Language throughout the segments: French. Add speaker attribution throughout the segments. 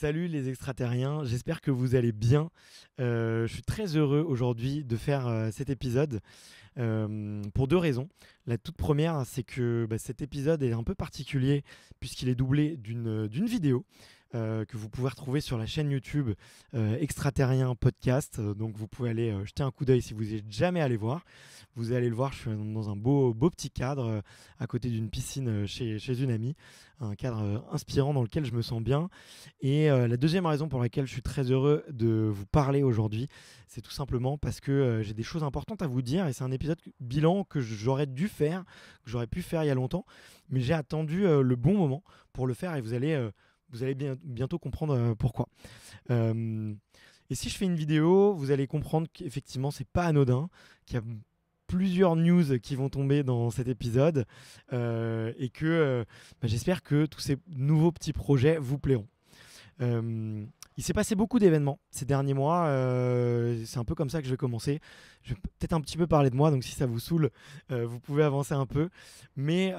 Speaker 1: Salut les extraterriens, j'espère que vous allez bien. Euh, je suis très heureux aujourd'hui de faire euh, cet épisode euh, pour deux raisons. La toute première, c'est que bah, cet épisode est un peu particulier puisqu'il est doublé d'une vidéo euh, que vous pouvez retrouver sur la chaîne YouTube euh, Extraterrien Podcast. Euh, donc vous pouvez aller jeter un coup d'œil si vous n'êtes jamais allé voir. Vous allez le voir, je suis dans un beau, beau petit cadre à côté d'une piscine chez, chez, une amie. Un cadre inspirant dans lequel je me sens bien. Et la deuxième raison pour laquelle je suis très heureux de vous parler aujourd'hui, c'est tout simplement parce que j'ai des choses importantes à vous dire et c'est un épisode bilan que j'aurais dû faire, que j'aurais pu faire il y a longtemps, mais j'ai attendu le bon moment pour le faire et vous allez vous allez bientôt comprendre euh, pourquoi. Euh, et si je fais une vidéo, vous allez comprendre qu'effectivement, c'est pas anodin, qu'il y a plusieurs news qui vont tomber dans cet épisode euh, et que bah, j'espère que tous ces nouveaux petits projets vous plairont. il s'est passé beaucoup d'événements ces derniers mois. c'est un peu comme ça que je vais commencer. Je vais peut-être un petit peu parler de moi, donc si ça vous saoule, vous pouvez avancer un peu. Mais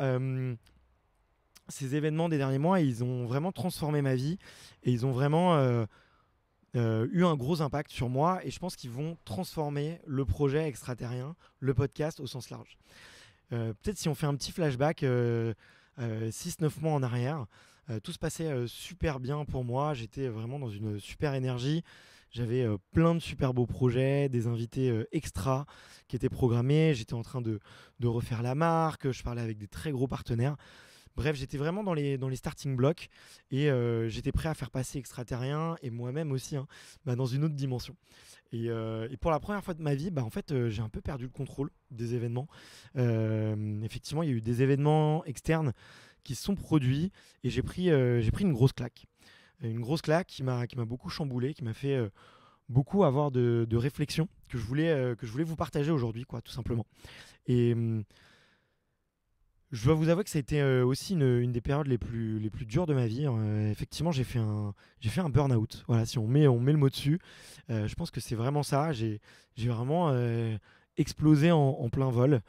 Speaker 1: ces événements des derniers mois, ils ont vraiment transformé ma vie et ils ont vraiment euh, euh, eu un gros impact sur moi et je pense qu'ils vont transformer le projet extraterrien, le podcast au sens large. Euh, peut-être si on fait un petit flashback, 6-9 mois en arrière, tout se passait super bien pour moi, j'étais vraiment dans une super énergie, j'avais plein de super beaux projets, des invités extra qui étaient programmés, j'étais en train de, de refaire la marque, je parlais avec des très gros partenaires. Bref, j'étais vraiment dans les, dans les starting blocks et euh, j'étais prêt à faire passer extraterrien et moi-même aussi hein, bah, dans une autre dimension. Euh, et, pour la première fois de ma vie, bah, en fait, euh, j'ai un peu perdu le contrôle des événements. effectivement, il y a eu des événements externes qui se sont produits et j'ai pris, j'ai pris une grosse claque. Une grosse claque qui m'a beaucoup chamboulé, qui m'a fait beaucoup avoir de, de réflexions que je voulais, que je voulais vous partager aujourd'hui, quoi, tout simplement. Et hum, je dois vous avouer que ça a été euh, aussi une, des périodes les plus, les plus dures de ma vie. Hein. Euh, effectivement, j'ai fait un, fait un burn-out. Voilà, si on met, on met le mot dessus, euh, je pense que c'est vraiment ça. J'ai, vraiment explosé en, plein vol.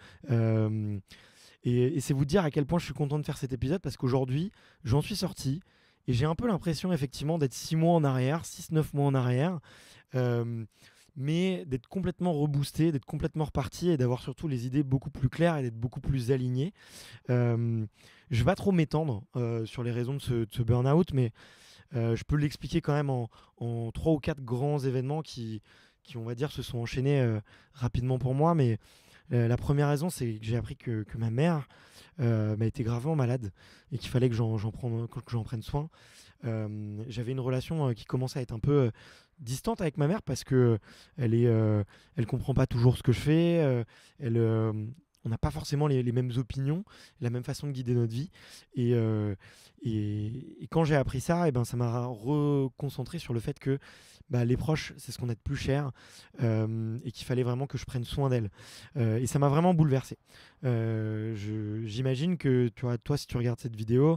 Speaker 1: et, c'est vous dire à quel point je suis content de faire cet épisode parce qu'aujourd'hui, j'en suis sorti et j'ai un peu l'impression effectivement d'être six mois en arrière, 6 neuf mois en arrière mais d'être complètement reboosté, d'être complètement reparti et d'avoir surtout les idées beaucoup plus claires et d'être beaucoup plus aligné. Euh, je ne vais pas trop m'étendre euh, sur les raisons de ce, burn-out, mais euh, je peux l'expliquer quand même en, trois ou quatre grands événements qui, qui on va dire, se sont enchaînés rapidement pour moi. Mais la première raison, c'est que j'ai appris que, ma mère m'a été gravement malade et qu'il fallait que j'en prenne, prenne soin. j'avais une relation qui commençait à être un peu distante avec ma mère parce que elle est, euh, elle comprend pas toujours ce que je fais. Euh, elle, euh, on n'a pas forcément les, mêmes opinions, la même façon de guider notre vie. Et, et, quand j'ai appris ça, et eh ben ça m'a reconcentré sur le fait que bah, les proches, c'est ce qu'on a de plus cher et qu'il fallait vraiment que je prenne soin d'elle et ça m'a vraiment bouleversé. J'imagine que tu vois, toi, si tu regardes cette vidéo,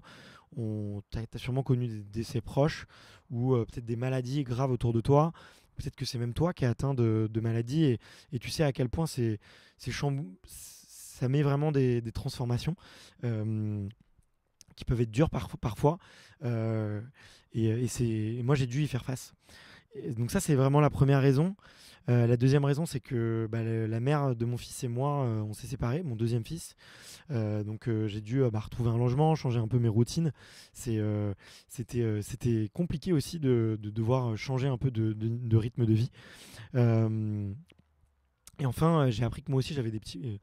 Speaker 1: tu as, sûrement connu des décès proches ou euh, peut-être des maladies graves autour de toi. Peut-être que c'est même toi qui es atteint de, maladies et, tu sais à quel point c'est ça met vraiment des, transformations euh, qui peuvent être dures parfois. Euh, et, moi, j'ai dû y faire face donc ça, c'est vraiment la première raison. Euh, la deuxième raison, c'est que bah, la mère de mon fils et moi, euh, on s'est séparés, mon deuxième fils. Euh, donc j'ai dû bah, retrouver un logement, changer un peu mes routines. C'était compliqué aussi de, devoir changer un peu de, de, rythme de vie. et enfin, j'ai appris que moi aussi j'avais des petits,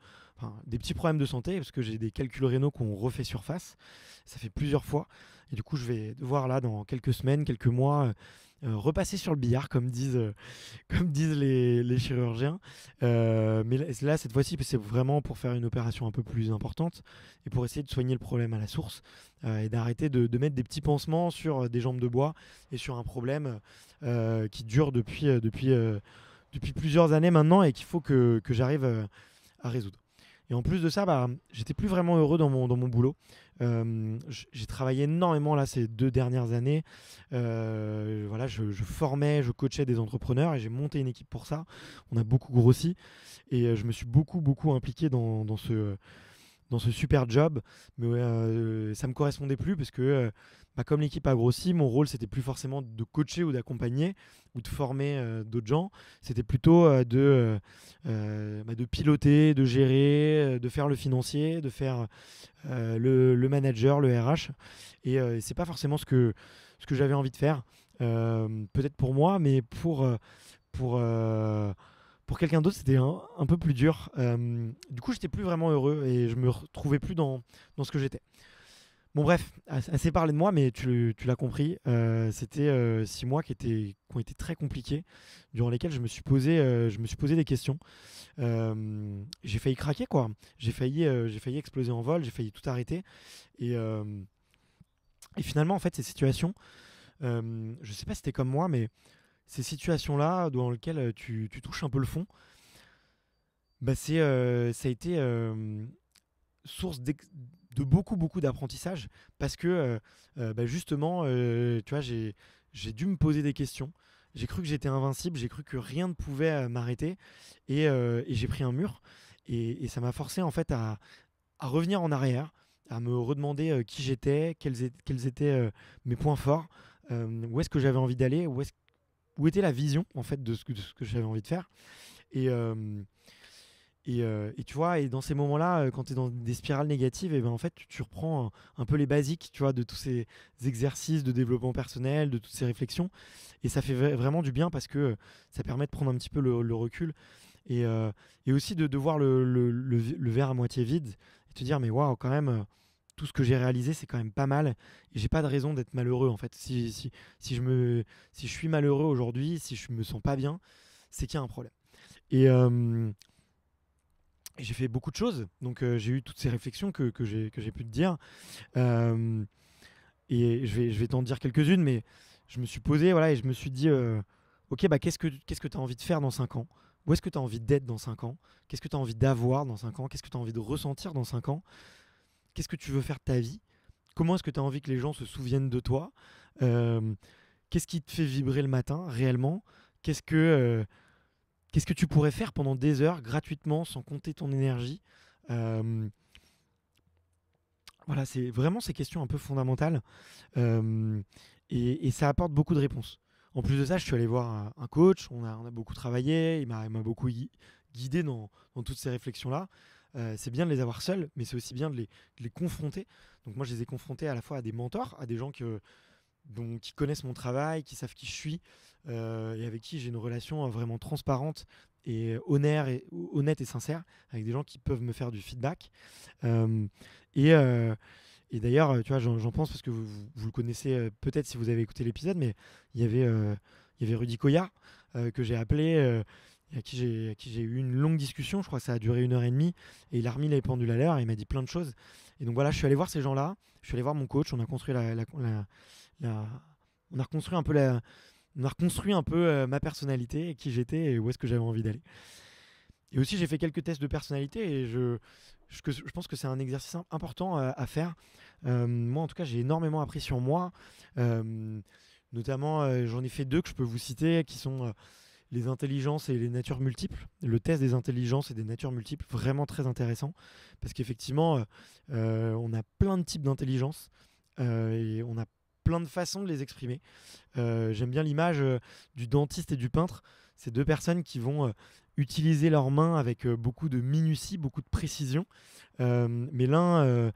Speaker 1: des petits problèmes de santé parce que j'ai des calculs rénaux qu'on refait surface. Ça fait plusieurs fois. Et du coup, je vais devoir là dans quelques semaines, quelques mois euh, repasser sur le billard, comme disent, euh, comme disent les, chirurgiens. Euh, mais là, cette fois-ci, c'est vraiment pour faire une opération un peu plus importante et pour essayer de soigner le problème à la source et d'arrêter de, mettre des petits pansements sur des jambes de bois et sur un problème qui dure depuis, depuis, depuis plusieurs années maintenant et qu'il faut que j'arrive à résoudre. Et en plus de ça, bah, j'étais plus vraiment heureux dans mon, dans mon boulot. Euh, j'ai travaillé énormément là ces deux dernières années. Euh, voilà, je, formais, je coachais des entrepreneurs et j'ai monté une équipe pour ça. On a beaucoup grossi et euh, je me suis beaucoup beaucoup impliqué dans, ce dans ce super job, mais ça me correspondait plus parce que bah, comme l'équipe a grossi, mon rôle, c'était plus forcément de coacher ou d'accompagner ou de former euh, d'autres gens. C'était plutôt euh, euh, bah, de, piloter, de gérer, de faire le financier, de faire le, manager, le RH. Et, ce c'est pas forcément ce que, ce que j'avais envie de faire. Peut-être pour moi, mais pour, pour, pour quelqu'un d'autre, c'était un, peu plus dur. du coup, j'étais plus vraiment heureux et je ne me retrouvais plus dans, dans ce que j'étais. Bon bref, assez parlé de moi, mais tu, l'as compris, euh, c'était euh, six mois qui, ont été très compliqués, durant lesquels je me suis posé, euh, je me suis posé des questions. j'ai failli craquer, quoi. J'ai failli, j'ai failli exploser en vol, j'ai failli tout arrêter. Et, finalement, en fait, ces situations, je ne sais pas si c'était comme moi, mais ces situations-là, dans lesquelles tu, touches un peu le fond, bah c'est, ça a été source d'ex de beaucoup, beaucoup d'apprentissage parce que euh, euh, bah, justement, euh, tu vois, j'ai dû me poser des questions. J'ai cru que j'étais invincible, j'ai cru que rien ne pouvait m'arrêter et, j'ai pris un mur et, ça m'a forcé en fait à, revenir en arrière, à me redemander qui j'étais, quels, étaient mes points forts, où est-ce que j'avais envie d'aller, où, où, était la vision en fait de ce que, que j'avais envie de faire. Et, euh, et, tu vois, et dans ces moments-là, euh, quand tu es dans des spirales négatives, et ben en fait, tu, reprends un, peu les basiques, tu vois, de tous ces exercices de développement personnel, de toutes ces réflexions. Et ça fait vraiment du bien parce que euh, ça permet de prendre un petit peu le, recul et, et, aussi de, de voir le, verre à moitié vide et te dire, mais waouh, quand même, tout ce que j'ai réalisé, c'est quand même pas mal. Et j'ai pas de raison d'être malheureux, en fait. Si, si, si, je me, si je suis malheureux aujourd'hui, si je me sens pas bien, c'est qu'il y a un problème. Et, j'ai fait beaucoup de choses, donc euh, j'ai eu toutes ces réflexions que, que j'ai pu te dire. Euh, et je vais, je vais t'en dire quelques-unes, mais je me suis posé voilà, et je me suis dit euh, Ok, bah, qu'est-ce que tu que as envie de faire dans 5 ans Où est-ce que tu as envie d'être dans 5 ans Qu'est-ce que tu as envie d'avoir dans 5 ans Qu'est-ce que tu as envie de ressentir dans 5 ans Qu'est-ce que tu veux faire de ta vie Comment est-ce que tu as envie que les gens se souviennent de toi Qu'est-ce qui te fait vibrer le matin réellement Qu'est-ce que Qu'est-ce que tu pourrais faire pendant des heures gratuitement sans compter ton énergie Voilà, c'est vraiment ces questions un peu fondamentales et, ça apporte beaucoup de réponses. En plus de ça, je suis allé voir un coach, on a, beaucoup travaillé, il m'a beaucoup guidé dans, toutes ces réflexions-là. Euh, c'est bien de les avoir seuls, mais c'est aussi bien de les, de les, confronter. Donc moi, je les ai confrontés à la fois à des mentors, à des gens que, donc, qui connaissent mon travail, qui savent qui je suis euh, et avec qui j'ai une relation hein, vraiment transparente et honnête et, sincère avec des gens qui peuvent me faire du feedback. Euh, et, d'ailleurs, tu vois, j'en pense parce que vous, le connaissez euh, peut-être si vous avez écouté l'épisode, mais il y avait, il y avait Rudy Coya que j'ai appelé. Et à qui j'ai eu une longue discussion, je crois que ça a duré une heure et demie, et il a remis les pendules à l'heure, il m'a dit plein de choses. Et donc voilà, je suis allé voir ces gens-là, je suis allé voir mon coach, on a construit la on a reconstruit un peu on a reconstruit un peu euh, ma personnalité, qui j'étais et où est-ce que j'avais envie d'aller. Et aussi, j'ai fait quelques tests de personnalité et je, je, pense que c'est un exercice important euh, à faire. Euh, moi, en tout cas, j'ai énormément appris sur moi. notamment, j'en ai fait deux que je peux vous citer, qui sont les intelligences et les natures multiples. Le test des intelligences et des natures multiples, vraiment très intéressant, parce qu'effectivement, on a plein de types d'intelligence et on a plein de façons de les exprimer. Euh, j'aime bien l'image euh, du dentiste et du peintre. Ces deux personnes qui vont euh, utiliser leurs mains avec beaucoup de minutie, beaucoup de précision. mais l'un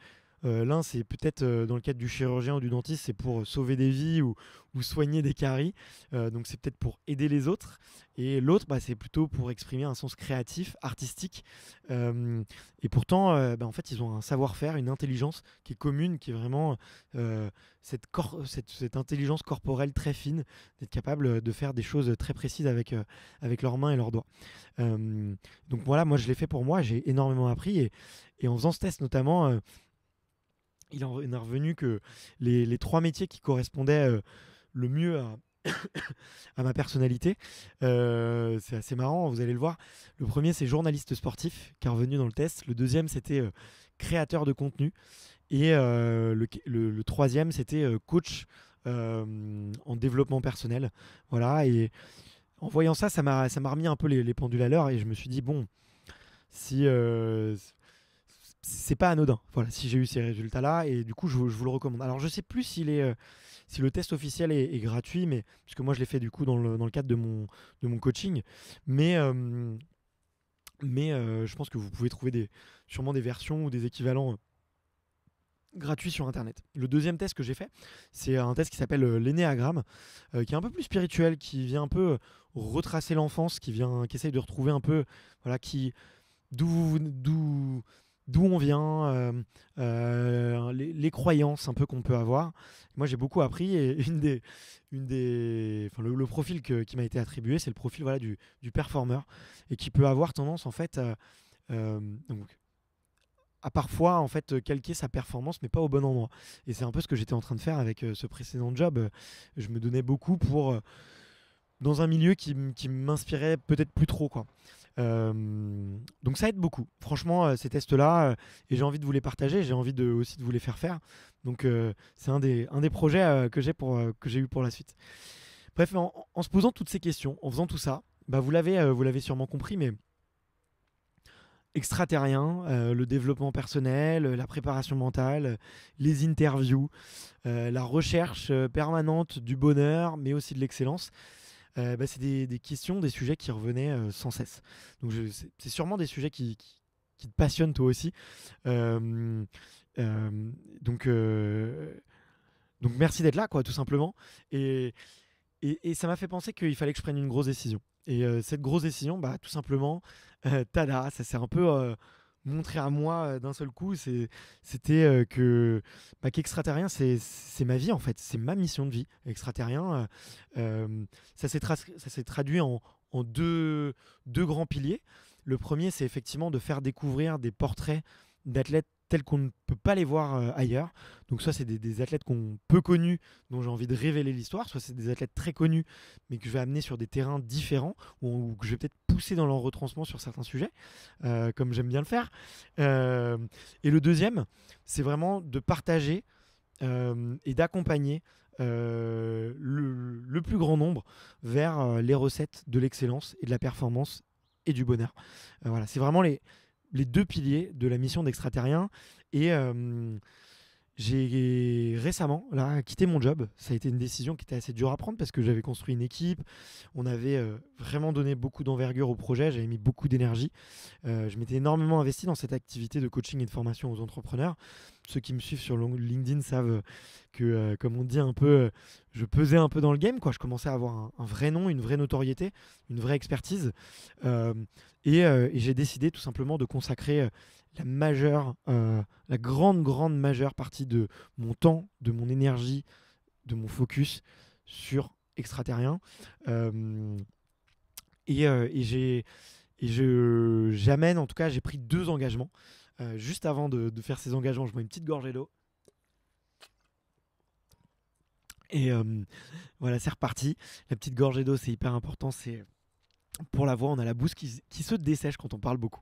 Speaker 1: euh, l'un, c'est peut-être euh, dans le cadre du chirurgien ou du dentiste, c'est pour euh, sauver des vies ou, soigner des caries. donc c'est peut-être pour aider les autres. Et l'autre, bah, c'est plutôt pour exprimer un sens créatif, artistique. et pourtant, bah, en fait, ils ont un savoir-faire, une intelligence qui est commune, qui est vraiment cette, intelligence corporelle très fine, d'être capable de faire des choses très précises avec, leurs mains et leurs doigts. donc voilà, moi je l'ai fait pour moi, j'ai énormément appris. et en faisant ce test notamment, il en est revenu que les, trois métiers qui correspondaient euh, le mieux à, ma personnalité, euh, c'est assez marrant, vous allez le voir. Le premier, c'est journaliste sportif, qui est revenu dans le test. Le deuxième, c'était euh, créateur de contenu. Et le, troisième, c'était coach en développement personnel. Voilà, et en voyant ça, ça m'a remis un peu les, pendules à l'heure et je me suis dit, bon, si, c'est pas anodin. Voilà, si j'ai eu ces résultats-là, et du coup, je, vous le recommande. Alors, je sais plus est, euh, si le test officiel est, gratuit, mais puisque moi, je l'ai fait du coup dans le, cadre de mon, de mon coaching, mais euh, mais euh, je pense que vous pouvez trouver sûrement des versions ou des équivalents gratuits sur Internet. Le deuxième test que j'ai fait, c'est un test qui s'appelle l'énéagramme, qui est un peu plus spirituel, qui vient un peu retracer l'enfance, qui vient, qui essaye de retrouver un peu, voilà, qui d'où d'où d'où on vient, euh, euh, les, croyances un peu qu'on peut avoir. Moi, j'ai beaucoup appris et une des, une des, enfin, le, profil qui m'a été attribué, c'est le profil voilà, du, du performeur et qui peut avoir tendance en fait à, euh, à parfois en fait calquer sa performance mais pas au bon endroit. Et c'est un peu ce que j'étais en train de faire avec ce précédent job. Je me donnais beaucoup pour dans un milieu qui, qui m'inspirait peut-être plus trop quoi donc ça aide beaucoup. Franchement, euh, ces tests-là, euh, et j'ai envie de vous les partager, j'ai envie de, aussi de vous les faire faire. Donc euh, c'est un des, un des projets que j'ai pour que j'ai eu pour la suite. Bref, en, se posant toutes ces questions, en faisant tout ça, bah vous l'avez vous l'avez sûrement compris, mais extraterrien, le développement personnel, la préparation mentale, les interviews, la recherche permanente du bonheur, mais aussi de l'excellence. Euh, bah, c'est des, des, questions, des sujets qui revenaient euh, sans cesse. Donc c'est sûrement des sujets qui, qui, te passionnent toi aussi. donc, euh, donc merci d'être là, quoi, tout simplement. Et, et, ça m'a fait penser qu'il fallait que je prenne une grosse décision. Et cette grosse décision, bah, tout simplement, tada, ça s'est un peu montrer à moi euh, d'un seul coup, c'était euh, que bah, qu'extraterrien, c'est ma vie en fait, c'est ma mission de vie. Extraterrien, euh, ça s'est traduit en, deux grands piliers. Le premier, c'est effectivement de faire découvrir des portraits d'athlètes qu'on ne peut pas les voir euh, ailleurs. Donc soit c'est des, athlètes qu'on peu connus, dont j'ai envie de révéler l'histoire, soit c'est des athlètes très connus, mais que je vais amener sur des terrains différents, ou, que je vais peut-être pousser dans leur retranchement sur certains sujets, euh, comme j'aime bien le faire. Euh, et le deuxième, c'est vraiment de partager et d'accompagner le, plus grand nombre vers les recettes de l'excellence et de la performance et du bonheur. voilà, c'est vraiment les, les deux piliers de la mission d'extraterrien. Et euh, j'ai récemment là, quitté mon job. Ça a été une décision qui était assez dure à prendre parce que j'avais construit une équipe. On avait euh, vraiment donné beaucoup d'envergure au projet. J'avais mis beaucoup d'énergie. Euh, je m'étais énormément investi dans cette activité de coaching et de formation aux entrepreneurs. Ceux qui me suivent sur LinkedIn savent que, comme on dit un peu, je pesais un peu dans le game. Quoi. Je commençais à avoir un vrai nom, une vraie notoriété, une vraie expertise. Euh, et, j'ai décidé tout simplement de consacrer euh, la majeure, euh, la grande, grande majeure partie de mon temps, de mon énergie, de mon focus sur extraterrien. et, j'ai je j'amène en tout cas j'ai pris deux engagements juste avant de, faire ces engagements je mets une petite gorgée d'eau et voilà c'est reparti la petite gorgée d'eau c'est hyper important c'est pour la voix, on a la bouse qui, se dessèche quand on parle beaucoup.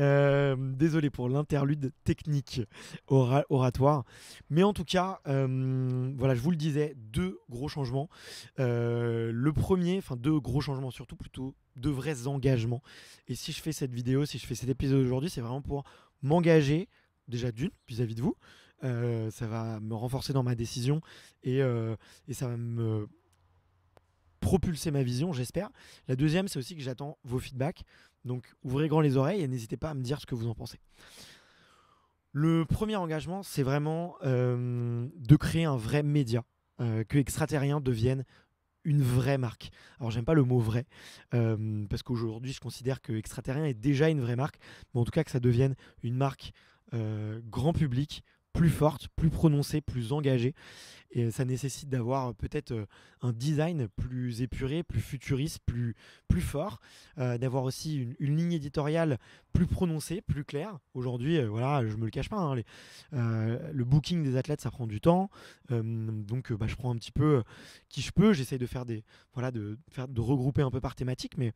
Speaker 1: Euh, désolé pour l'interlude technique oratoire. Mais en tout cas, euh, voilà, je vous le disais, deux gros changements. Euh, le premier, enfin deux gros changements, surtout plutôt deux vrais engagements. Et si je fais cette vidéo, si je fais cet épisode aujourd'hui, c'est vraiment pour m'engager, déjà d'une, vis-à-vis de vous. ça va me renforcer dans ma décision et ça va me propulser ma vision, j'espère. La deuxième, c'est aussi que j'attends vos feedbacks. Donc ouvrez grand les oreilles et n'hésitez pas à me dire ce que vous en pensez. Le premier engagement, c'est vraiment euh, de créer un vrai média, euh, que Extraterrien devienne une vraie marque. Alors j'aime pas le mot vrai, euh, parce qu'aujourd'hui je considère que Extraterrien est déjà une vraie marque, mais en tout cas que ça devienne une marque grand public, plus forte, plus prononcée, plus engagée. Et euh, ça nécessite d'avoir euh, peut-être euh, un design plus épuré, plus futuriste, plus, plus fort, d'avoir aussi une, ligne éditoriale plus prononcée, plus claire. Aujourd'hui, je voilà, je me le cache pas, hein, le booking des athlètes, ça prend du temps. donc, bah, je prends un petit peu qui je peux. J'essaye de faire des, voilà, de, faire, de regrouper un peu par thématique, mais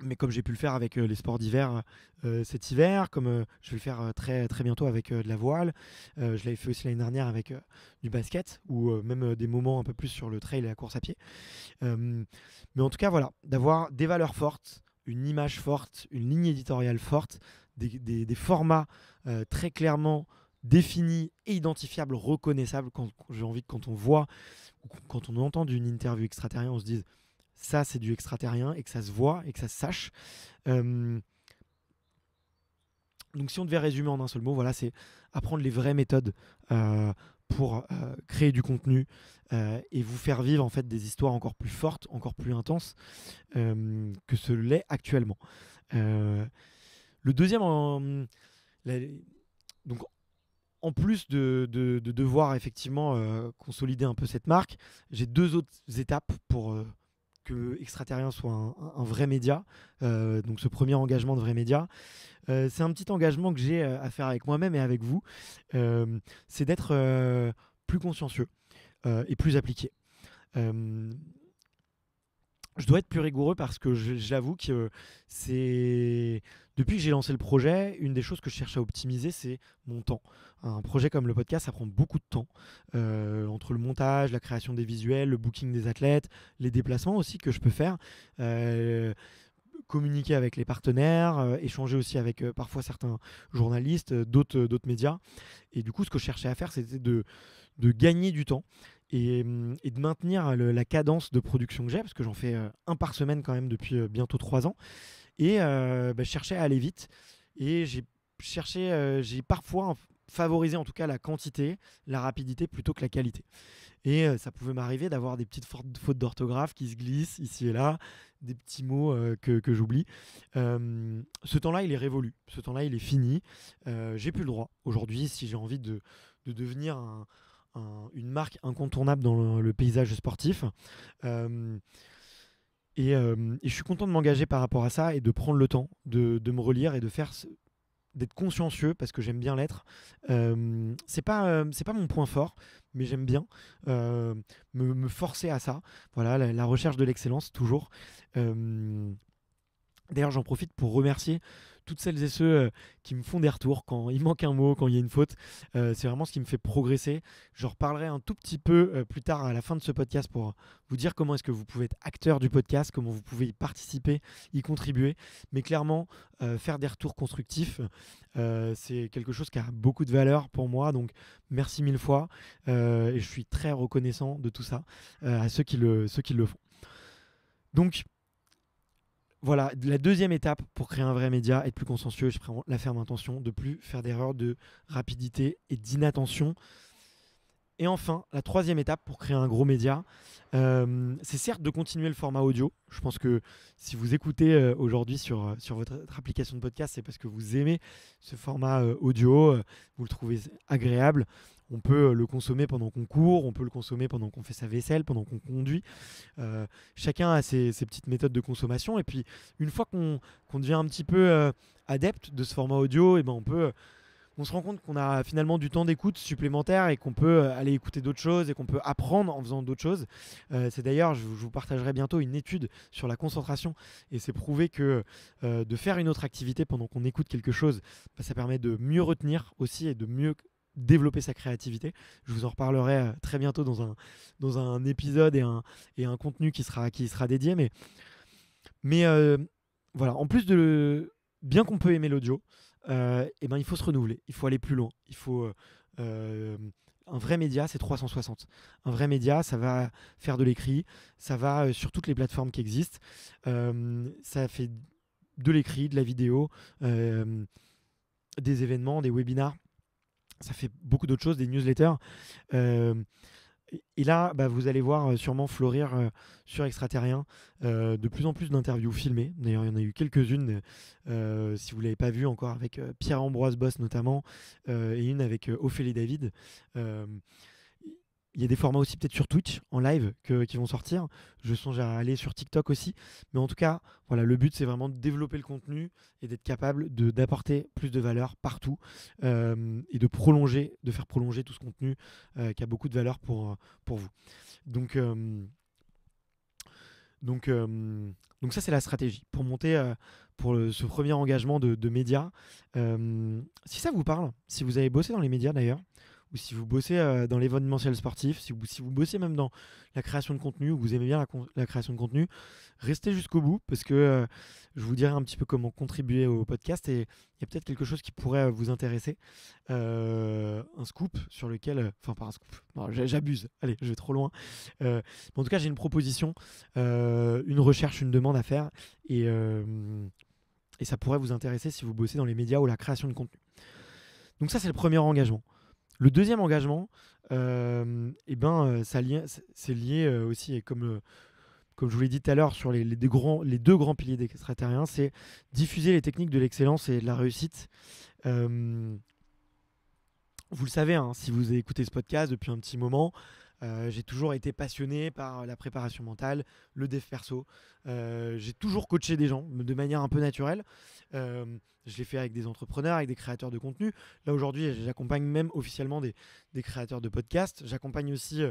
Speaker 1: mais comme j'ai pu le faire avec euh, les sports d'hiver euh, cet hiver, comme euh, je vais le faire très, très bientôt avec de la voile, je l'avais fait aussi l'année dernière avec du basket ou même des moments un peu plus sur le trail et la course à pied. mais en tout cas, voilà, d'avoir des valeurs fortes, une image forte, une ligne éditoriale forte, des, formats très clairement définis et identifiables, reconnaissables. Quand, j'ai envie que quand on voit quand on entend une interview extraterrestre, on se dise ça c'est du extraterrien et que ça se voit et que ça se sache. Euh, donc si on devait résumer en un seul mot, voilà, c'est apprendre les vraies méthodes euh, pour euh, créer du contenu et vous faire vivre en fait des histoires encore plus fortes, encore plus intenses que ce l'est actuellement. le deuxième, donc en plus de, de devoir effectivement consolider un peu cette marque, j'ai deux autres étapes pour que Extraterrien soit un, vrai média, euh, donc ce premier engagement de vrai média. Euh, c'est un petit engagement que j'ai euh, à faire avec moi-même et avec vous, c'est d'être plus consciencieux et plus appliqué. je dois être plus rigoureux parce que j'avoue que c'est depuis que j'ai lancé le projet, une des choses que je cherche à optimiser, c'est mon temps. Un projet comme le podcast, ça prend beaucoup de temps. Euh, entre le montage, la création des visuels, le booking des athlètes, les déplacements aussi que je peux faire. Euh, communiquer avec les partenaires, euh, échanger aussi avec parfois certains journalistes, d'autres, médias. Et du coup, ce que je cherchais à faire, c'était de, gagner du temps et, hum, de maintenir la cadence de production que j'ai, parce que j'en fais un par semaine quand même depuis bientôt trois ans. Et euh, bah, je cherchais à aller vite. Et j'ai cherché, euh, j'ai parfois favorisé en tout cas la quantité, la rapidité plutôt que la qualité. Et euh, ça pouvait m'arriver d'avoir des petites fautes d'orthographe qui se glissent ici et là, des petits mots que, j'oublie. ce temps-là, il est révolu, ce temps-là, il est fini. j'ai plus le droit. Aujourd'hui, si j'ai envie de, devenir une marque incontournable dans le paysage sportif, euh, et, je suis content de m'engager par rapport à ça et de prendre le temps de, me relire et de faire d'être consciencieux parce que j'aime bien l'être. Ce euh, c'est pas euh, c'est pas mon point fort, mais j'aime bien me, forcer à ça. Voilà, la recherche de l'excellence toujours. D'ailleurs, j'en profite pour remercier toutes celles et ceux euh, qui me font des retours quand il manque un mot, quand il y a une faute. Euh, c'est vraiment ce qui me fait progresser. Je reparlerai un tout petit peu euh, plus tard à la fin de ce podcast pour vous dire comment est-ce que vous pouvez être acteur du podcast, comment vous pouvez y participer, y contribuer. Mais clairement, faire des retours constructifs, c'est quelque chose qui a beaucoup de valeur pour moi. Donc merci mille fois. et je suis très reconnaissant de tout ça à ceux qui le, ceux qui le font. Donc voilà, la deuxième étape pour créer un vrai média, être plus consciencieux, je prends la ferme intention, de plus faire d'erreurs de rapidité et d'inattention. Et enfin, la troisième étape pour créer un gros média, euh, c'est certes de continuer le format audio. Je pense que si vous écoutez euh, aujourd'hui sur, euh, sur votre application de podcast, c'est parce que vous aimez ce format audio, vous le trouvez agréable on peut euh, le consommer pendant qu'on court, on peut le consommer pendant qu'on fait sa vaisselle, pendant qu'on conduit. Euh, chacun a ses, petites méthodes de consommation. Et puis, une fois qu'on devient un petit peu euh, adepte de ce format audio, et eh ben on peut on se rend compte qu'on a finalement du temps d'écoute supplémentaire et qu'on peut aller écouter d'autres choses et qu'on peut apprendre en faisant d'autres choses. c'est d'ailleurs, je, vous partagerai bientôt une étude sur la concentration et c'est prouvé que de faire une autre activité pendant qu'on écoute quelque chose, bah, ça permet de mieux retenir aussi et de mieux développer sa créativité. Je vous en reparlerai euh, très bientôt dans un, dans un épisode et un, et un contenu qui sera, qui sera dédié. Mais, mais euh, voilà, en plus de bien qu'on peut aimer l'audio, euh, eh ben il faut se renouveler, il faut aller plus loin, il faut un vrai média, c'est 360. Un vrai média, ça va faire de l'écrit, ça va sur toutes les plateformes qui existent, ça fait de l'écrit, de la vidéo, des événements, des webinars ça fait beaucoup d'autres choses, des newsletters. et là, bah, vous allez voir euh, sûrement fleurir euh, sur Extraterrien euh, de plus en plus d'interviews filmées. D'ailleurs, il y en a eu quelques-unes, si vous ne l'avez pas vu encore, avec Pierre-Ambroise Boss notamment, et une avec Ophélie David il y a des formats aussi peut-être sur Twitch en live que, qui vont sortir. Je songe à aller sur TikTok aussi. Mais en tout cas, voilà, le but c'est vraiment de développer le contenu et d'être capable d'apporter plus de valeur partout euh, et de prolonger, de faire prolonger tout ce contenu euh, qui a beaucoup de valeur pour, pour vous. Donc, euh, donc, donc ça c'est la stratégie pour monter pour ce premier engagement de, de médias. si ça vous parle, si vous avez bossé dans les médias d'ailleurs, ou si vous bossez euh, dans l'événementiel sportif, si vous, si bossez même dans la création de contenu, ou vous aimez bien la, création de contenu, restez jusqu'au bout parce que euh, je vous dirai un petit peu comment contribuer au podcast et il y a peut-être quelque chose qui pourrait euh, vous intéresser. un scoop sur lequel, enfin pas un scoop, j'abuse, allez, je vais trop loin. en tout cas, j'ai une proposition, une recherche, une demande à faire et, et ça pourrait vous intéresser si vous bossez dans les médias ou la création de contenu. Donc ça, c'est le premier engagement. Le deuxième engagement, euh, eh ben, euh, c'est lié, euh, aussi, et comme, comme je vous l'ai dit tout à l'heure, sur les, deux grands, les, deux grands, piliers des extraterriens, c'est diffuser les techniques de l'excellence et de la réussite. vous le savez, hein, si vous avez écouté ce podcast depuis un petit moment, euh, j'ai toujours été passionné par la préparation mentale, le dev perso. Euh, j'ai toujours coaché des gens de manière un peu naturelle. Euh, je l'ai fait avec des entrepreneurs, avec des créateurs de contenu. Là aujourd'hui, j'accompagne même officiellement des, créateurs de podcasts. J'accompagne aussi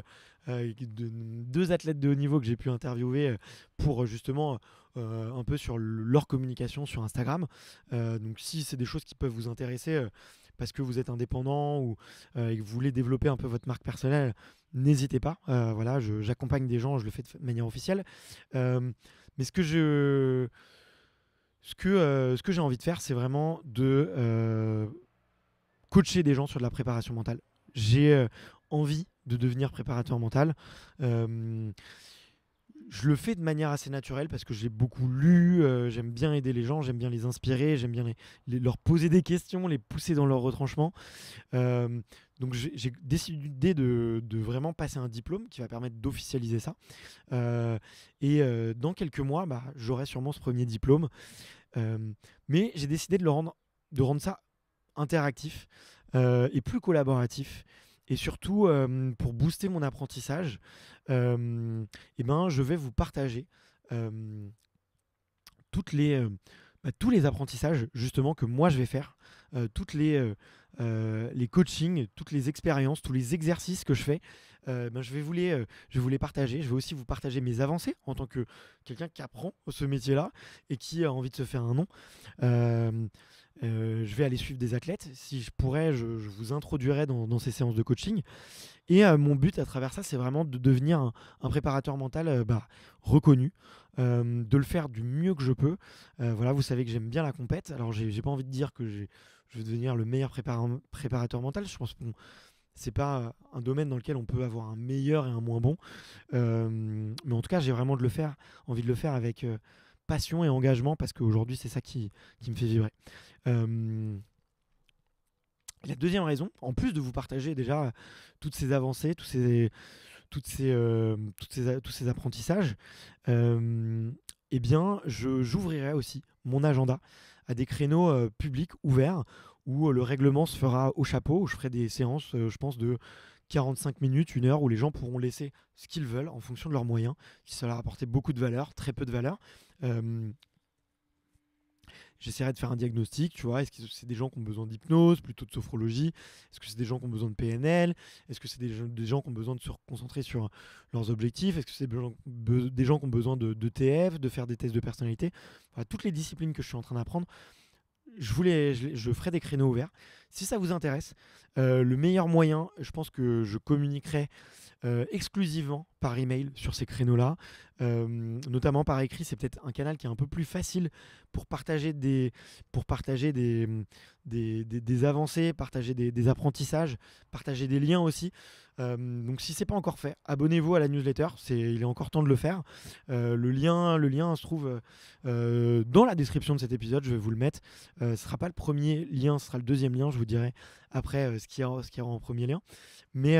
Speaker 1: deux athlètes de haut niveau que j'ai pu interviewer pour justement un peu sur leur communication sur Instagram. donc si c'est des choses qui peuvent vous intéresser, parce que vous êtes indépendant ou euh, que vous voulez développer un peu votre marque personnelle, n'hésitez pas. Euh, voilà, j'accompagne des gens, je le fais de manière officielle. Euh, mais ce que je ce que, ce que j'ai envie de faire, c'est vraiment de coacher des gens sur de la préparation mentale. J'ai envie de devenir préparateur mental je le fais de manière assez naturelle parce que j'ai beaucoup lu, euh, j'aime bien aider les gens, j'aime bien les inspirer, j'aime bien leur poser des questions, les pousser dans leur retranchement. Euh, donc j'ai décidé de, de, vraiment passer un diplôme qui va permettre d'officialiser ça. Euh, et dans quelques mois, bah, j'aurai sûrement ce premier diplôme. mais j'ai décidé de, le rendre, de rendre ça interactif et plus collaboratif. Et surtout, pour booster mon apprentissage, eh ben, je vais vous partager toutes les, bah, tous les apprentissages justement que moi je vais faire, toutes les, les coachings, toutes les expériences, tous les exercices que je fais. Ben, je, vais vous je vais vous les partager. Je vais aussi vous partager mes avancées en tant que quelqu'un qui apprend ce métier-là et qui a envie de se faire un nom. Euh, je vais aller suivre des athlètes. Si je pourrais, je, vous introduirais dans, ces séances de coaching. Et euh, mon but à travers ça, c'est vraiment de devenir un, préparateur mental euh, bah, reconnu, de le faire du mieux que je peux. voilà, vous savez que j'aime bien la compète. Alors, j'ai pas envie de dire que je vais devenir le meilleur préparateur mental. Je pense que c'est pas un domaine dans lequel on peut avoir un meilleur et un moins bon. mais en tout cas, j'ai vraiment de le faire, envie de le faire avec passion et engagement parce qu'aujourd'hui, c'est ça qui, qui me fait vibrer. La deuxième raison, en plus de vous partager déjà toutes ces avancées, tous ces, toutes ces, tous ces apprentissages, eh bien, j'ouvrirai aussi mon agenda à des créneaux publics ouverts où le règlement se fera au chapeau. Où je ferai des séances, je pense, de 45 minutes, une heure où les gens pourront laisser ce qu'ils veulent en fonction de leurs moyens, qui ça leur beaucoup de valeur, très peu de valeur. J'essaierai de faire un diagnostic, tu vois. Est-ce que c'est des gens qui ont besoin d'hypnose, plutôt de sophrologie Est-ce que c'est des gens qui ont besoin de PNL Est-ce que c'est des, gens qui ont besoin de se concentrer sur leurs objectifs Est-ce que c'est des gens qui ont besoin de, de, TF, de faire des tests de personnalité Toutes les disciplines que je suis en train d'apprendre, je, voulais, je, ferai des créneaux ouverts. Si ça vous intéresse, euh, le meilleur moyen, je pense que je communiquerai euh, exclusivement par email sur ces créneaux-là, euh, notamment par écrit. C'est peut-être un canal qui est un peu plus facile pour partager des, pour partager des, des, avancées, partager des, apprentissages, partager des liens aussi. Euh, donc si c'est pas encore fait, abonnez-vous à la newsletter. C'est, il est encore temps de le faire. le lien, le lien se trouve dans la description de cet épisode. Je vais vous le mettre. ce sera pas le premier lien, ce sera le deuxième lien. Je vous dirai après ce qui est, ce qui en premier lien. Mais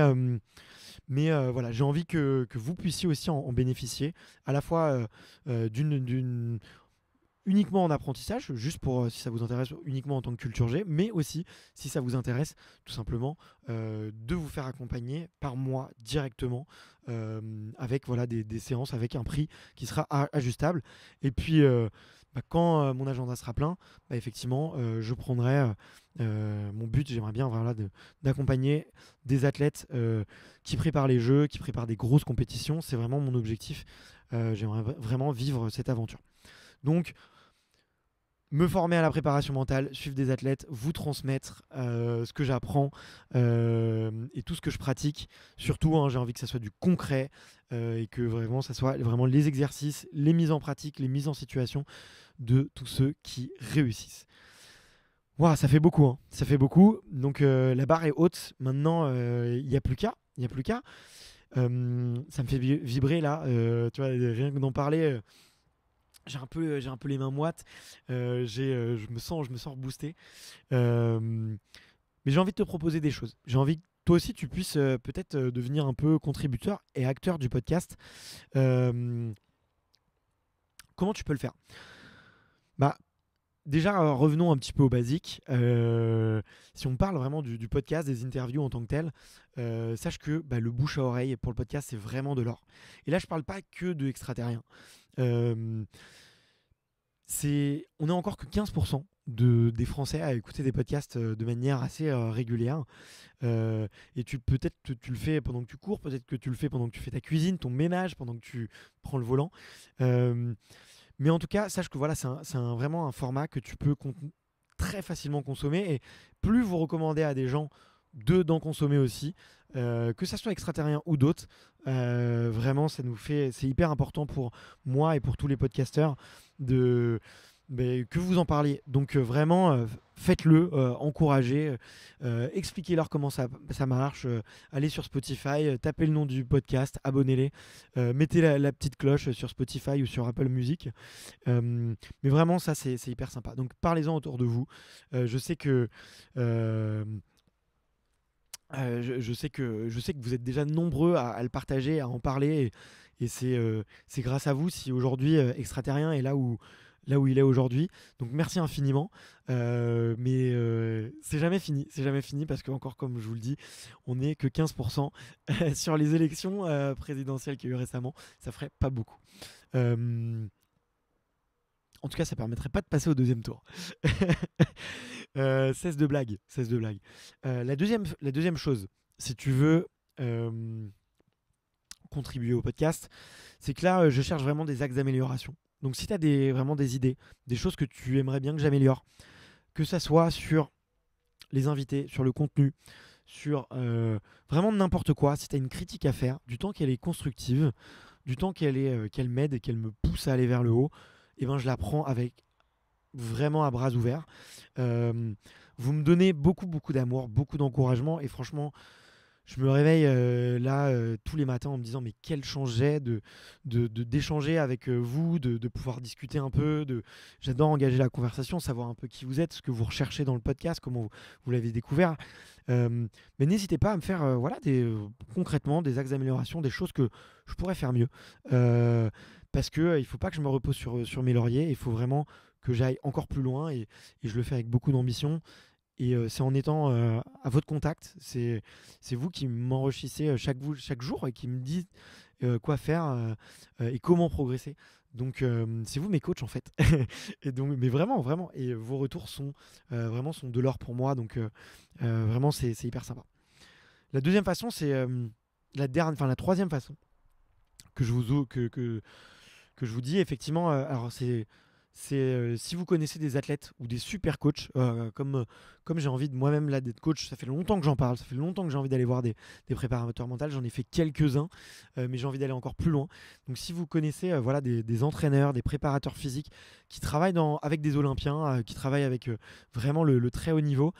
Speaker 1: mais euh, voilà, j'ai envie que, vous puissiez aussi en, bénéficier, à la fois euh, euh, d'une uniquement en apprentissage, juste pour si ça vous intéresse uniquement en tant que culture G, mais aussi si ça vous intéresse tout simplement de vous faire accompagner par moi directement avec voilà des, séances avec un prix qui sera ajustable. Et puis bah, quand euh, mon agenda sera plein, bah, effectivement, euh, je prendrai euh, mon but. J'aimerais bien voilà, d'accompagner des athlètes qui préparent les jeux, qui préparent des grosses compétitions. C'est vraiment mon objectif. J'aimerais vraiment vivre cette aventure. Donc, me former à la préparation mentale, suivre des athlètes, vous transmettre ce que j'apprends et tout ce que je pratique. Surtout, hein, j'ai envie que ça soit du concret et que vraiment ça soit vraiment les exercices, les mises en pratique, les mises en situation de tous ceux qui réussissent. Waouh, ça fait beaucoup, hein. ça fait beaucoup. Donc euh, la barre est haute. Maintenant, euh, il n'y a plus qu'à, il a plus qu'à. Euh, ça me fait vibrer là. tu vois, rien que d'en parler, j'ai un peu, j'ai un peu les mains moites. je me sens, je me sens reboosté. mais j'ai envie de te proposer des choses. J'ai envie que toi aussi tu puisses peut-être devenir un peu contributeur et acteur du podcast. comment tu peux le faire bah, déjà, revenons un petit peu au basique. Euh, si on parle vraiment du, podcast, des interviews en tant que tel, euh, sache que bah, le bouche à oreille pour le podcast, c'est vraiment de l'or. Et là, je ne parle pas que de euh, c'est, on est encore que 15% de, des Français à écouter des podcasts de manière assez régulière. et tu peut-être que tu le fais pendant que tu cours, peut-être que tu le fais pendant que tu fais ta cuisine, ton ménage, pendant que tu prends le volant. Mais en tout cas, sache que voilà, c'est vraiment un format que tu peux très facilement consommer. Et plus vous recommandez à des gens de d'en consommer aussi, euh, que ce soit extraterrien ou d'autres, euh, vraiment, ça nous fait, c'est hyper important pour moi et pour tous les podcasteurs de que vous en parliez. Donc euh, vraiment, euh, faites-le, euh, encouragez, expliquez-leur comment ça, marche. allez sur Spotify, tapez le nom du podcast, abonnez-les, mettez la, petite cloche sur Spotify ou sur Apple Music. mais vraiment, ça, c'est hyper sympa. Donc parlez-en autour de vous. je sais que... je, sais que, je sais que vous êtes déjà nombreux à, le partager, à en parler, et, c'est grâce à vous si aujourd'hui Extraterrien est là où, là où il est aujourd'hui. Donc merci infiniment. Euh, mais euh, c'est jamais fini, c'est jamais fini parce que encore comme je vous le dis, on n'est que 15% sur les élections euh, présidentielles qu'il y a eu récemment. Ça ferait pas beaucoup. En tout cas, ça permettrait pas de passer au deuxième tour. Cesse de blague, cesse de blague. la, deuxième, la deuxième chose, si tu veux contribuer au podcast, c'est que là, je cherche vraiment des axes d'amélioration. Donc si tu as vraiment des idées, des choses que tu aimerais bien que j'améliore, que ça soit sur les invités, sur le contenu, sur euh, vraiment n'importe quoi, si tu as une critique à faire, du temps qu'elle est constructive, du temps qu'elle euh, qu'elle m'aide et qu'elle me pousse à aller vers le haut, et eh ben je la prends avec vraiment à bras ouverts. Euh, vous me donnez beaucoup beaucoup d'amour, beaucoup d'encouragement et franchement, je me réveille euh, là euh, tous les matins en me disant mais quel changeait de d'échanger avec euh, vous, de, pouvoir discuter un peu, de j'adore engager la conversation, savoir un peu qui vous êtes, ce que vous recherchez dans le podcast, comment vous, l'avez découvert. mais n'hésitez pas à me faire voilà des concrètement des axes d'amélioration, des choses que je pourrais faire mieux. parce que il faut pas que je me repose sur, sur mes lauriers, il faut vraiment que j'aille encore plus loin et je le fais avec beaucoup d'ambition. Et euh, c'est en étant euh, à votre contact, c'est vous qui m'enrichissez euh, chaque, chaque, jour et qui me dites quoi faire et comment progresser. Donc c'est vous mes coachs en fait. et donc, mais vraiment, vraiment. Et vos retours sont vraiment sont de l'or pour moi. Donc vraiment c'est hyper sympa. La deuxième façon, c'est la dernière, enfin la troisième façon que je vous que, que, que je vous dis effectivement. alors c'est c'est euh, si vous connaissez des athlètes ou des super coachs, euh, comme, euh, comme j'ai envie de moi-même là d'être coach, ça fait longtemps que j'en parle, ça fait longtemps que j'ai envie d'aller voir des, préparateurs mentaux, j'en ai fait quelques-uns, mais j'ai envie d'aller encore plus loin. Donc si vous connaissez voilà, des, entraîneurs, des préparateurs physiques qui travaillent avec des Olympiens, qui travaillent avec vraiment le, très haut niveau,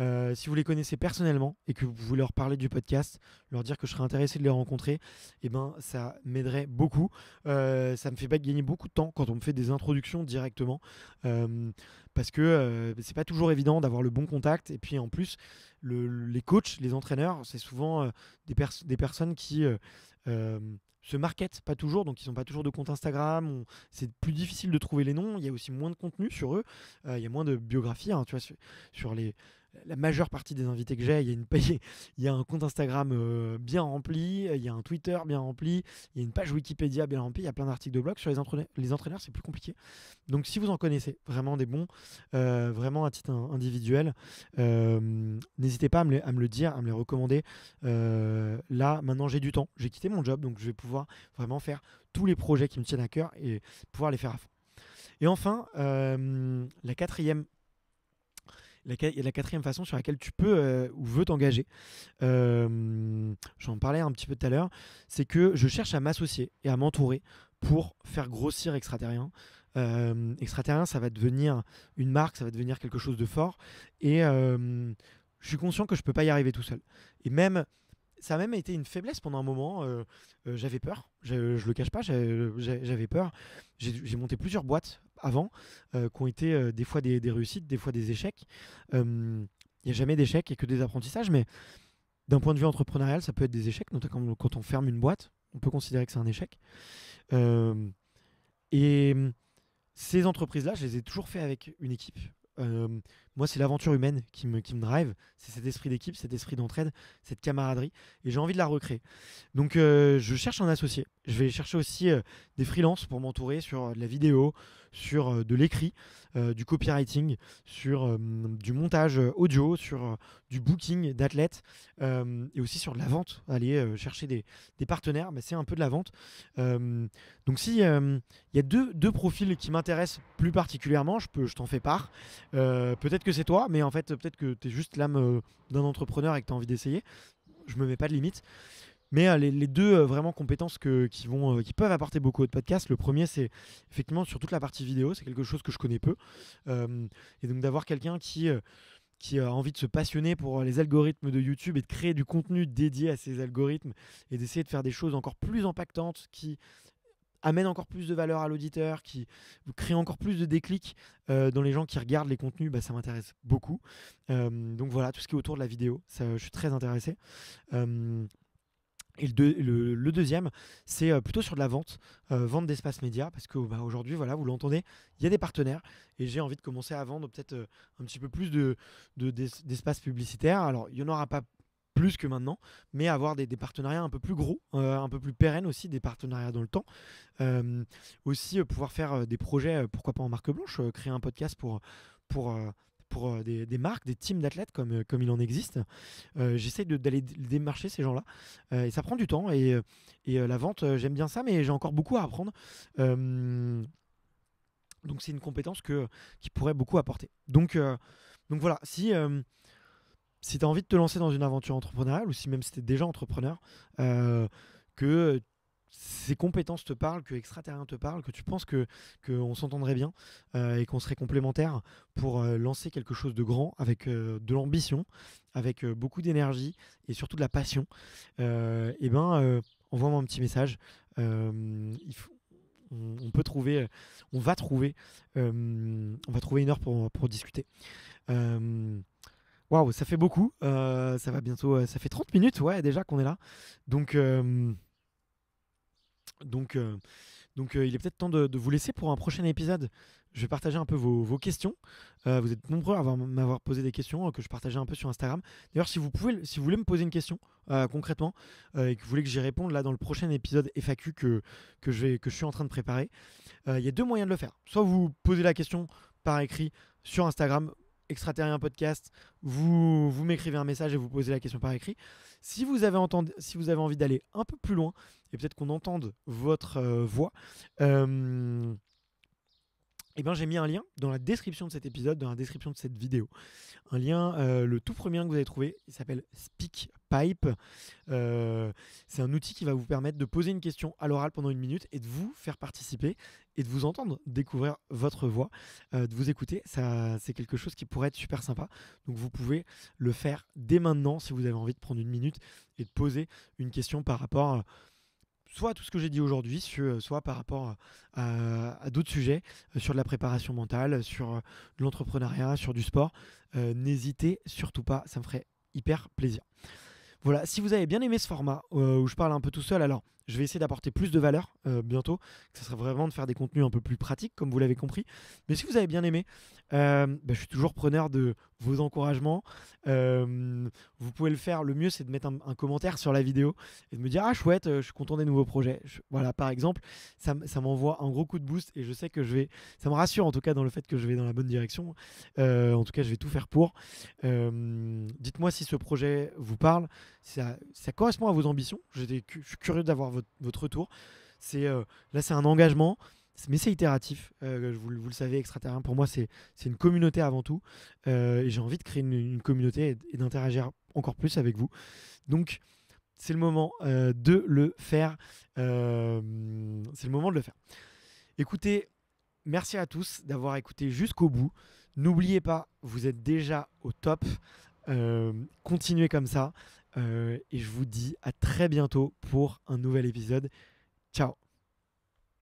Speaker 1: euh, si vous les connaissez personnellement et que vous voulez leur parler du podcast, leur dire que je serais intéressé de les rencontrer, eh ben, ça m'aiderait beaucoup. Euh, ça me fait pas gagner beaucoup de temps quand on me fait des introductions directement, euh, parce que euh, c'est pas toujours évident d'avoir le bon contact. Et puis en plus, les coachs, les entraîneurs, c'est souvent des, personnes qui se marketent pas toujours, donc ils n'ont pas toujours de compte Instagram. C'est plus difficile de trouver les noms. Il y a aussi moins de contenu sur eux. il y a moins de biographies hein, tu vois, sur les, la majeure partie des invités que j'ai, il y, a une, il y a un compte Instagram euh, bien rempli, il y a un Twitter bien rempli, il y a une page Wikipédia bien remplie, il y a plein d'articles de blog. Sur les, entraîneurs, les entraîneurs, c'est plus compliqué. Donc si vous en connaissez vraiment des bons, euh, vraiment à titre individuel, euh, n'hésitez pas à me, à me, le dire, à me les recommander. là, maintenant, j'ai du temps. J'ai quitté mon job, donc je vais pouvoir vraiment faire tous les projets qui me tiennent à cœur et pouvoir les faire à fond. Et enfin, la quatrième la, la quatrième façon sur laquelle tu peux euh, ou veux t'engager, euh, j'en parlais un petit peu tout à l'heure, c'est que je cherche à m'associer et à m'entourer pour faire grossir extraterrien. Euh, extraterrien, ça va devenir une marque, ça va devenir quelque chose de fort. Et je suis conscient que je ne peux pas y arriver tout seul. Et même ça a même été une faiblesse pendant un moment. j'avais peur, je, je, le cache pas, j'avais peur. J'ai monté plusieurs boîtes avant, euh, qui ont été euh, des fois des, réussites, des fois des échecs. Il n'y a jamais d'échecs et que des apprentissages, mais d'un point de vue entrepreneurial, ça peut être des échecs, notamment quand on ferme une boîte, on peut considérer que c'est un échec. et ces entreprises-là, je les ai toujours fait avec une équipe. moi, c'est l'aventure humaine qui me, qui me drive. C'est cet esprit d'équipe, cet esprit d'entraide, cette camaraderie. Et j'ai envie de la recréer. Donc, euh, je cherche un associé. Je vais chercher aussi des freelances pour m'entourer sur de la vidéo, sur euh, de l'écrit, euh, du copywriting, sur euh, du montage audio, sur du booking d'athlètes et aussi sur de la vente. Aller chercher des, partenaires, c'est un peu de la vente. donc s'il il y a deux, profils qui m'intéressent plus particulièrement, je, t'en fais part. peut-être que c'est toi, mais en fait peut-être que tu es juste l'âme d'un entrepreneur et que tu as envie d'essayer. Je ne me mets pas de limite. Mais euh, les, deux euh, vraiment compétences qui, vont, euh, qui peuvent apporter beaucoup au podcast, le premier c'est effectivement sur toute la partie vidéo, c'est quelque chose que je connais peu. et donc d'avoir quelqu'un qui qui a envie de se passionner pour les algorithmes de YouTube et de créer du contenu dédié à ces algorithmes et d'essayer de faire des choses encore plus impactantes qui amènent encore plus de valeur à l'auditeur, qui créent encore plus de déclics dans les gens qui regardent les contenus, bah, ça m'intéresse beaucoup. donc voilà, tout ce qui est autour de la vidéo, ça, je suis très intéressé. Et le, deuxième, c'est euh, plutôt sur de la vente, euh, vente d'espace média, parce que bah, aujourd'hui, voilà, vous l'entendez, il y a des partenaires et j'ai envie de commencer à vendre peut-être euh, un petit peu plus de, d'espace publicitaire. Alors, il n'y en aura pas plus que maintenant, mais avoir des, partenariats un peu plus gros, un peu plus pérennes aussi, des partenariats dans le temps. aussi, pouvoir faire des projets, pourquoi pas en marque blanche, créer un podcast pour euh, des, marques, des teams d'athlètes comme, euh, comme il en existe. Euh, j'essaye d'aller démarcher ces gens-là. et ça prend du temps. Et, la vente, j'aime bien ça, mais j'ai encore beaucoup à apprendre. donc c'est une compétence que, qui pourrait beaucoup apporter. Donc, donc voilà, si si tu as envie de te lancer dans une aventure entrepreneuriale ou si même c'était déjà entrepreneur, euh, que ces compétences te parlent, que extraterrien te parle, que tu penses que qu'on s'entendrait bien euh, et qu'on serait complémentaires pour euh, lancer quelque chose de grand avec euh, de l'ambition, avec beaucoup d'énergie et surtout de la passion, et eh ben envoie-moi un petit message. on, peut trouver, on va trouver, on va trouver une heure pour, pour discuter. Waouh, ça fait beaucoup. ça va bientôt, ça fait 30 minutes, ouais, déjà qu'on est là. Donc donc, euh, donc euh, il est peut-être temps de, vous laisser pour un prochain épisode. Je vais partager un peu vos, questions. Euh, vous êtes nombreux à m'avoir posé des questions que je partageais un peu sur Instagram. D'ailleurs, si vous pouvez, si vous voulez me poser une question concrètement et que vous voulez que j'y réponde là dans le prochain épisode FAQ que, que, je, vais, que je suis en train de préparer, il y a deux moyens de le faire. Soit vous posez la question par écrit sur Instagram extraterrien podcast, vous, vous m'écrivez un message et vous posez la question par écrit. Si vous avez, entendu, si vous avez envie d'aller un peu plus loin, et peut-être qu'on entende votre euh, voix. Euh, eh ben, j'ai mis un lien dans la description de cet épisode, dans la description de cette vidéo. Un lien, euh, le tout premier que vous avez trouvé, il s'appelle SpeakPipe. c'est un outil qui va vous permettre de poser une question à l'oral pendant une minute et de vous faire participer et de vous entendre découvrir votre voix, de vous écouter. Ça, c'est quelque chose qui pourrait être super sympa. Donc, vous pouvez le faire dès maintenant si vous avez envie de prendre une minute et de poser une question par rapport à soit tout ce que j'ai dit aujourd'hui, euh, soit par rapport à, d'autres sujets, euh, sur de la préparation mentale, sur euh, de l'entrepreneuriat, sur du sport, n'hésitez surtout pas, ça me ferait hyper plaisir. Voilà, si vous avez bien aimé ce format où je parle un peu tout seul, alors je vais essayer d'apporter plus de valeur euh, bientôt. Ce serait vraiment de faire des contenus un peu plus pratiques, comme vous l'avez compris. Mais si vous avez bien aimé, euh, bah, je suis toujours preneur de vos encouragements. Euh, vous pouvez le faire. Le mieux, c'est de mettre un, commentaire sur la vidéo et de me dire Ah, chouette, je suis content des nouveaux projets. voilà, par exemple, ça, ça m'envoie un gros coup de boost et je sais que je vais. Ça me rassure en tout cas dans le fait que je vais dans la bonne direction. en tout cas, je vais tout faire pour. Dites-moi si ce projet vous parle. Ça, correspond à vos ambitions. Je suis curieux d'avoir votre, retour. Euh, là, c'est un engagement, mais c'est itératif. Euh, vous, le savez, extraterrien. Pour moi, c'est une communauté avant tout. Euh, et j'ai envie de créer une, communauté et, d'interagir encore plus avec vous. Donc, c'est le moment de le faire. c'est le moment de le faire. Écoutez, merci à tous d'avoir écouté jusqu'au bout. N'oubliez pas, vous êtes déjà au top. continuez comme ça. Euh, et je vous dis à très bientôt pour un nouvel épisode. Ciao